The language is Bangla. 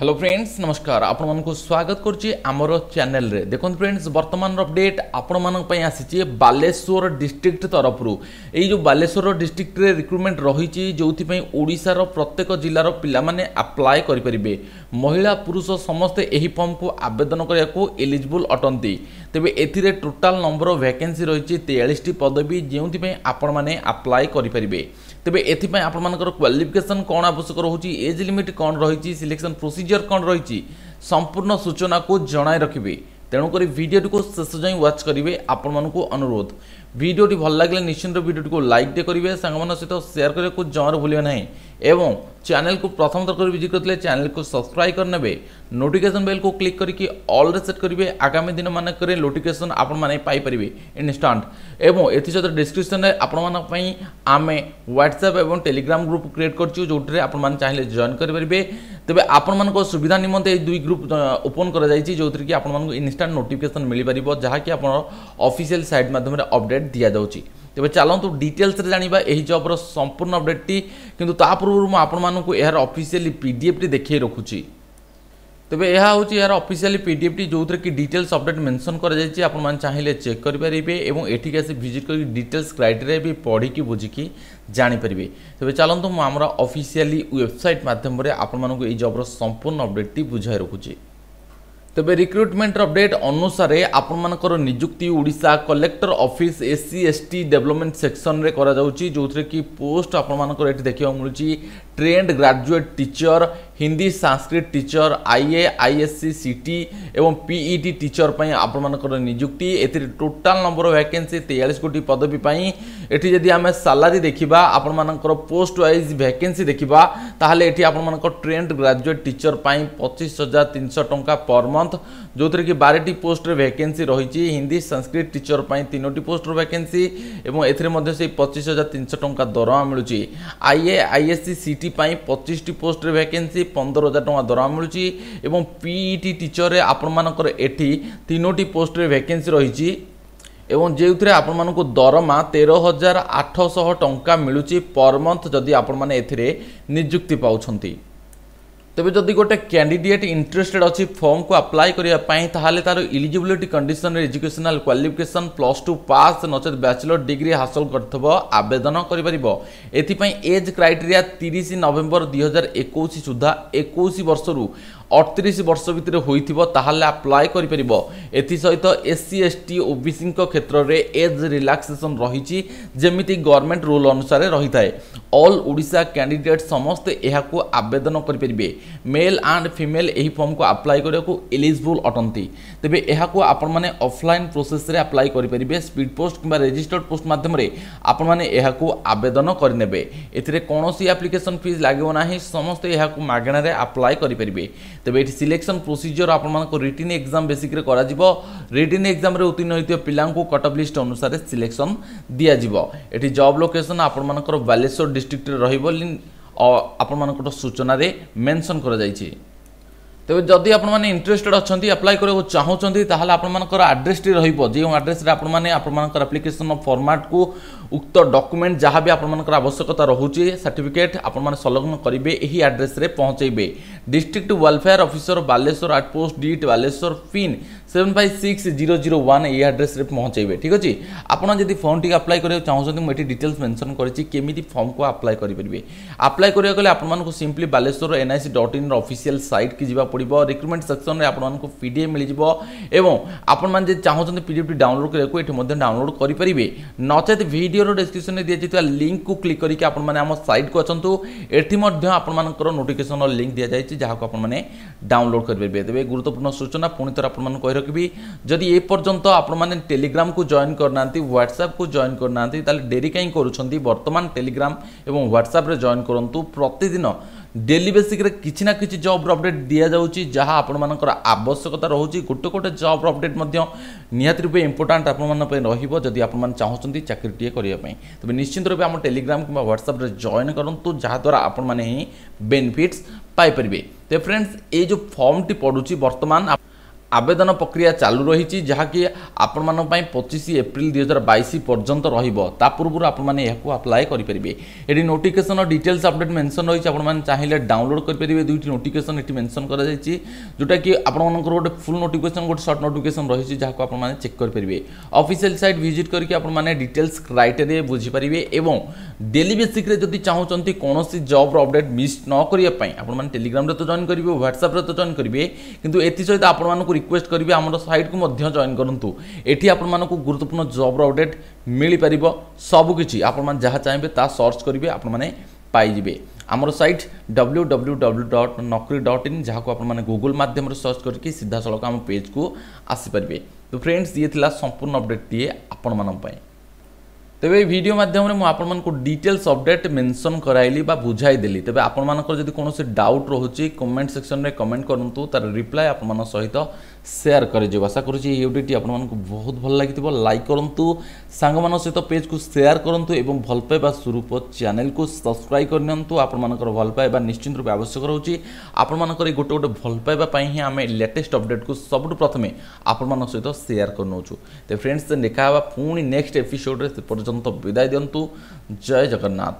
হ্যালো ফ্রেন্ডস নমস্কার আপনার স্বাগত করছি আমার চ্যানেলে দেখুন ফ্রেন্ডস বর্তমান অপডেট আপনার আসিছে বালেশ্বর ডিস্ট্রিক্ট তরফর এই যে বালেশ্বর ডিস্ট্রিক্টরে রিক্রুটমেন্ট রয়েছে যেপা ওড়শার প্রত্যেক জেলার পিলামানে আপ্লাই করে মহিলা পুরুষ সমস্তে এই ফর্মকু আবেদন করা এলিজিবল অটন্তি ତେବେ ଏଥିରେ ଟୋଟାଲ୍ ନମ୍ବର ଅଫ୍ ଭ୍ୟାକେନ୍ସି ରହିଛି ତେୟାଳିଶଟି ପଦବୀ ଯେଉଁଥିପାଇଁ ଆପଣମାନେ ଆପ୍ଲାଏ କରିପାରିବେ ତେବେ ଏଥିପାଇଁ ଆପଣମାନଙ୍କର କ୍ୱାଲିଫିକେସନ୍ କ'ଣ ଆବଶ୍ୟକ ରହୁଛି ଏଜ୍ ଲିମିଟ୍ କ'ଣ ରହିଛି ସିଲେକ୍ସନ୍ ପ୍ରୋସିଜିଓର କ'ଣ ରହିଛି ସମ୍ପୂର୍ଣ୍ଣ ସୂଚନାକୁ ଜଣାଇ ରଖିବେ তেমক ভিডিওটি শেষ যাই ওয়াচ করবে আপনার অনুরোধ ভিডিওটি ভাল লাগলে নিশ্চিন্ত ভিডিওটি লাইক দিয়ে করবে সাংমান সহ সেয়ার করা জমার ভুলবে না এবং চ্যানেল কু প্রথম থর ভিজিট করলে চ্যানেল কু সবসক্রাইব করে নেবে নোটিফিকেসন বেল কু ক্লিক করি অলরে সেট করবে আগামী দিন মানকরে নোটিফিকেসন আপন মানে পাইপারে ইনস্টাট এবং এসহ ডিসক্রিপশনে আপন মানে আমি হোয়াটসঅ্যাপ এবং টেলিগ্রাম গ্রুপ ক্রিয়েট করছু যেটি আপনার চাইলে জয়েন করে ତେବେ ଆପଣମାନଙ୍କ ସୁବିଧା ନିମନ୍ତେ ଏହି ଦୁଇ ଗ୍ରୁପ୍ ଓପନ୍ କରାଯାଇଛି ଯେଉଁଥିରେ କି ଆପଣମାନଙ୍କୁ ଇନଷ୍ଟାଣ୍ଟ ନୋଟିଫିକେସନ୍ ମିଳିପାରିବ ଯାହାକି ଆପଣ ଅଫିସିଆଲ୍ ସାଇଟ୍ ମାଧ୍ୟମରେ ଅପଡ଼େଟ୍ ଦିଆଯାଉଛି ତେବେ ଚାଲନ୍ତୁ ଡିଟେଲ୍ସରେ ଜାଣିବା ଏହି ଜବ୍ର ସମ୍ପୂର୍ଣ୍ଣ ଅପଡ଼େଟ୍ଟି କିନ୍ତୁ ତା ପୂର୍ବରୁ ମୁଁ ଆପଣମାନଙ୍କୁ ଏହାର ଅଫିସିଆଲି ପିଡ଼ିଏଫ୍ଟି ଦେଖାଇ ରଖୁଛି তবে ଏହା ହେଉଛି ଏହାର ଅଫିସିଆଲି ପିଡିଏଫ୍ଟି ଯେଉଁଥିରେ କି ଡିଟେଲ୍ସ ଅପଡ଼େଟ୍ ମେନସନ୍ କରାଯାଇଛି ଆପଣମାନେ ଚାହିଁଲେ ଚେକ୍ କରିପାରିବେ ଏବଂ ଏଠିକି ଆସି ଭିଜିଟ୍ କରିକି ଡିଟେଲ୍ସ କ୍ରାଇଟେରିଆ ବି ପଢ଼ିକି ବୁଝିକି ଜାଣିପାରିବେ ତେବେ ଚାଲନ୍ତୁ ମୁଁ ଆମର ଅଫିସିଆଲି ୱେବସାଇଟ୍ ମାଧ୍ୟମରେ ଆପଣମାନଙ୍କୁ ଏହି ଜବ୍ର ସମ୍ପୂର୍ଣ୍ଣ ଅପଡ଼େଟ୍ଟି ବୁଝାଇ ରଖୁଛି ତେବେ ରିକ୍ରୁଟମେଣ୍ଟର ଅପଡେଟ୍ ଅନୁସାରେ ଆପଣମାନଙ୍କର ନିଯୁକ୍ତି Odisha collector office SC ST development ସେକ୍ସନରେ କରାଯାଉଛି ଯେଉଁଥିରେ କି ପୋଷ୍ଟ ଆପଣମାନଙ୍କର ଏଠି ଦେଖିବାକୁ ମିଳୁଛି trained graduate teacher Hindi Sanskrit teacher IA ISC CT এবং পিইটি টিচর e পাই আপনার নিযুক্তি এতে টোটাল নম্বর ভ্যাকেন্সি তেয়াল্লিশ কোটি পদবী পাই এটি যদি আমি সালারি দেখা আপনার পোস্ট ওয়াইজ ভ্যাকেন্সি দেখা তাহলে এটি আপনার ট্রেন্ড গ্রাজুয়েট টিচর পাই পঁচিশ হাজার তিনশো টঙ্কা পর মন্থ ଯେଉଁଥିରେ କି ବାରଟି ପୋଷ୍ଟରେ ଭ୍ୟାକେନ୍ସି ରହିଛି ହିନ୍ଦୀ ସଂସ୍କୃତ ଟିଚର ପାଇଁ ତିନୋଟି ପୋଷ୍ଟର ଭ୍ୟାକେନ୍ସି ଏବଂ ଏଥିରେ ମଧ୍ୟ ସେଇ ପଚିଶ ହଜାର ତିନିଶହ ଟଙ୍କା ଦରମା ମିଳୁଛି ଆଇଏ ଆଇଏସ୍ସି ସିଟି ପାଇଁ ପଚିଶଟି ପୋଷ୍ଟରେ ଭ୍ୟାକେନ୍ସି ପନ୍ଦର ହଜାର ଟଙ୍କା ଦରମା ମିଳୁଛି ଏବଂ ପି ଇ ଟି ଟିଚର୍ରେ ଆପଣମାନଙ୍କର ଏଠି ତିନୋଟି ପୋଷ୍ଟରେ ଭ୍ୟାକେନ୍ସି ରହିଛି ଏବଂ ଯେଉଁଥିରେ ଆପଣମାନଙ୍କୁ ଦରମା ତେର ହଜାର ଆଠଶହ ଟଙ୍କା ମିଳୁଛି ପର୍ ମନ୍ଥ ଯଦି ଆପଣମାନେ ଏଥିରେ ନିଯୁକ୍ତି ପାଉଛନ୍ତି ତେବେ ଯଦି ଗୋଟେ କ୍ୟାଣ୍ଡିଡେଟ୍ ଇଣ୍ଟରେଷ୍ଟେଡ୍ ଅଛି ଫର୍ମକୁ ଆପ୍ଲାଏ କରିବା ପାଇଁ ତାହେଲେ ତାର ଇଲିଜିବିଲିଟି କଣ୍ଡିସନରେ educational qualification plus two pass ନଚେତ୍ ବ୍ୟାଚଲର ଡିଗ୍ରୀ ହାସଲ କରିଥିବ ଆବେଦନ କରିପାରିବ ଏଥିପାଇଁ ଏଜ୍ କ୍ରାଇଟେରିଆ ତିରିଶ ନଭେମ୍ବର ଦୁଇହଜାର ଏକୋଇଶ ସୁଦ୍ଧା ଏକୋଇଶ ବର୍ଷରୁ ଅଠତିରିଶ ବର୍ଷ ଭିତରେ ହୋଇଥିବ ତାହେଲେ ଆପ୍ଲାଏ କରିପାରିବ ଏଥିସହିତ ଏସ୍ସି ଏସ୍ଟି ଓବିସିଙ୍କ କ୍ଷେତ୍ରରେ ଏଜ୍ ରିଲାକ୍ସେସନ୍ ରହିଛି ଯେମିତି ଗଭର୍ଣ୍ଣମେଣ୍ଟ ରୁଲ୍ ଅନୁସାରେ ରହିଥାଏ অল ওড়িশা ক্যান্ডিডেট সমস্ত ইহাকো আবেদন করি পারিবে মেল এন্ড ফিমেল এই ফর্ম কো অ্যাপ্লিকেশন কো এলিজিবল অটন্তি তebe ইহাকো আপন মানে অফলাইন প্রসেস রে অ্যাপ্লিকেশন করি পারিবে স্পিড পোস্ট কিবা রেজিস্টার্ড পোস্ট মাধ্যম রে আপন মানে ইহাকো আবেদন করনেবে এতিরে কোনসি অ্যাপ্লিকেশন ফিস লাগিব নাহি সমস্ত ইহাকো মাগনে রে अप्लाई করি পারিবে তebe সিলেকশন প্রসিডিউর আপন মান কো রিটিন एग्जाम বেসিক রে করা জিবো রিটিন এক্সামে উত্তীর্ণ হয়ে পিলা কটক লিষ্ট অনুসারে সিলেকশন দিয়াযিব এটি জব লোকেসন আপনার বালেশ্বর ডিস্ট্রিক্টরে রহব আপনার সূচনার মেনশন করা যাই তবে যদি আপনার ইন্টরেস্টেড অনেক আপ্লাই করা চাহুমান তাহলে আপনার আড্রেসটি রহব যে আড্রেসে আপনার আপনার আপ্লিকেসন ফর্মাট কু উক্ত ডকুমেন্ট যা বি আপনার আবশ্যকতা রয়েছে সার্টিফিকেট আপনার সংলগ্ন করবে এই আড্রেসে পৌঁছাইবে district welfare officer Baleshwar outpost ডিট Baleshwar pin seven five six zero zero one এই আড্রেসে পৌঁছাইবে ঠিক আছে আপনার যদি ফর্মটি আপ্লাই করা চাহুন মু এটি ডিটেলস মেনশন করেছি কেমিটি ফর্মকে আপ্লাই করে আপ্লাই করা গেলে আপনার simply Baleshwar NIC dot in official site কি যা পড়ব রিক্রুটমেন্ট সেকশন আপনার পিডিএফ মিলিযোগ এবং আপনার যদি চাহুন পিডিএফটি ডাউনলোড করা এটি মধ্যে ডাউনলোড করে পারে নচেত ভিডিওর ডেসক্রিপশনে দিয়ে লিঙ্ক কু ক্লিক করি আপনার আমার সাইট কু আছেন এটি আপনার নোটিফিকেসন লিঙ্ক দিয়া যাই ଯାହାକୁ ଆପଣମାନେ ଡାଉନଲୋଡ଼୍ କରିପାରିବେ ତେବେ ଗୁରୁତ୍ୱପୂର୍ଣ୍ଣ ସୂଚନା ପୁଣି ଥରେ ଆପଣମାନଙ୍କୁ କହି ରଖିବି ଯଦି ଏ ପର୍ଯ୍ୟନ୍ତ ଆପଣମାନେ ଟେଲିଗ୍ରାମକୁ ଜଏନ୍ କରିନାହାନ୍ତି ହ୍ୱାଟ୍ସଆପ୍କୁ ଜଏନ୍ କରିନାହାନ୍ତି ତାହେଲେ ଡେରି କାହିଁ କରୁଛନ୍ତି ବର୍ତ୍ତମାନ ଟେଲିଗ୍ରାମ ଏବଂ ହ୍ୱାଟ୍ସଆପ୍ରେ ଜଏନ୍ କରନ୍ତୁ ପ୍ରତିଦିନ ডেলি বেসিক্রে কিছু না কিছু জব্র অপডেট দিয়া যাচ্ছে যা আপনার আবশ্যকতা রয়েছে গোটে গোটে জব্র অপডেট নিহতি রূপে ইম্পর্টাট আপনার রহব যদি আপনার চাহুমান চাকরিটিয়ে করা তবে নিশ্চিত রূপে আমার টেলিগ্রাম কিংবা হোয়াটসঅ্যাপে জয়েন করতু যাদ্বারা আপনার ହିଁ ବେନିଫିଟ୍ସ ପାଇପାରିବେ ତ ଫ୍ରେଣ୍ଡସ୍ ଏଇ ଯେଉଁ ଫର୍ମଟି ପଡ଼ୁଛି ବର୍ତ୍ତମାନ আবেদন প্রক্রিয়া চালু রয়েছে যা কি আপনার পঁচিশ এপ্রিল দুই হাজার বাইশ পর্যন্ত রহব তা পূর্ব আপনার এখন আপ্লাই করে পেয়ে এটি নোটিফিকেসন ডিটেলস আপডেট মেনশন রয়েছে আপনার চাইলে ডাউনলোড করে পেয়ে দুইটি নোটিফিকেসন এটি মেনশন করা যাই যেটা কি আপনার গোটে ফুল নোটিফিকেসন গোটে সর্ট নোটিফিকেসন রয়েছে যা আপনার চেক করে পেয়ে অফিসিয়াল সাইট ভিজিট করি আপনার ডিটেলস ক্রাইটেরিয়া বুঝিপারে এবং ডেলি বেসিক্রে যদি চাহুমান কোণী জব্র আপডেট মিস নকরা আপনার টেলিগ্রামে তো জয়েন করবে হোয়াটসঅ্যাপে তো জয়েন করবে কিন্তু এসে আপনার ରିକ୍ୱେଷ୍ଟ କରିବି ଆମର ସାଇଟ୍କୁ ମଧ୍ୟ ଜଏନ୍ କରନ୍ତୁ ଏଠି ଆପଣମାନଙ୍କୁ ଗୁରୁତ୍ୱପୂର୍ଣ୍ଣ ଜବ୍ର ଅପଡ଼େଟ୍ ମିଳିପାରିବ ସବୁକିଛି ଆପଣମାନେ ଯାହା ଚାହିଁବେ ତାହା ସର୍ଚ୍ଚ କରିବେ ଆପଣମାନେ ପାଇଯିବେ ଆମର site W W W dot ନକରି ଡଟ୍ ଇନ୍ ଯାହାକୁ ଆପଣମାନେ ଗୁଗୁଲ୍ ମାଧ୍ୟମରେ ସର୍ଚ୍ଚ କରିକି ସିଧାସଳଖ ଆମ ପେଜ୍କୁ ଆସିପାରିବେ ତ ଫ୍ରେଣ୍ଡସ୍ ଇଏ ଥିଲା ସମ୍ପୂର୍ଣ୍ଣ ଅପଡ଼େଟ୍ଟିଏ ଆପଣମାନଙ୍କ ପାଇଁ ତେବେ ଏହି ଭିଡ଼ିଓ ମାଧ୍ୟମରେ ମୁଁ ଆପଣମାନଙ୍କୁ ଡିଟେଲ୍ସ ଅପଡ଼େଟ୍ ମେନସନ୍ କରାଇଲି ବା ବୁଝାଇଦେଲି ତେବେ ଆପଣମାନଙ୍କର ଯଦି କୌଣସି ଡାଉଟ୍ ରହୁଛି କମେଣ୍ଟ ସେକ୍ସନରେ କମେଣ୍ଟ କରନ୍ତୁ ତା'ର ରିପ୍ଲାଏ ଆପଣମାନଙ୍କ ସହିତ ସେୟାର କରିଯିବ ଆଶା କରୁଛି ଏହି ଭିଡ଼ିଓଟି ଆପଣମାନଙ୍କୁ ବହୁତ ଭଲ ଲାଗିଥିବ ଲାଇକ୍ କରନ୍ତୁ ସାଙ୍ଗମାନଙ୍କ ସହିତ ପେଜ୍କୁ ସେୟାର କରନ୍ତୁ ଏବଂ ଭଲ ପାଇବା ସ୍ୱରୂପ ଚ୍ୟାନେଲ୍କୁ ସବସ୍କ୍ରାଇବ୍ କରିନିଅନ୍ତୁ ଆପଣମାନଙ୍କର ଭଲ ପାଇବା ନିଶ୍ଚିନ୍ତ ରୂପେ ଆବଶ୍ୟକ ରହୁଛି ଆପଣମାନଙ୍କର ଏଇ ଗୋଟେ ଗୋଟେ ଭଲ ପାଇବା ପାଇଁ ହିଁ ଆମେ ଲେଟେଷ୍ଟ ଅପଡ଼େଟ୍କୁ ସବୁଠୁ ପ୍ରଥମେ ଆପଣମାନଙ୍କ ସହିତ ସେୟାର କରିନେଉଛୁ ତ ଫ୍ରେଣ୍ଡସ୍ ଦେଖା ହେବା ପୁଣି ନେକ୍ସଟ ଏପିସୋଡ଼ରେ ସେପର୍ଯ୍ୟନ୍ତ পর্যন্ত বিদায় দিন্তু জয় জগন্নাথ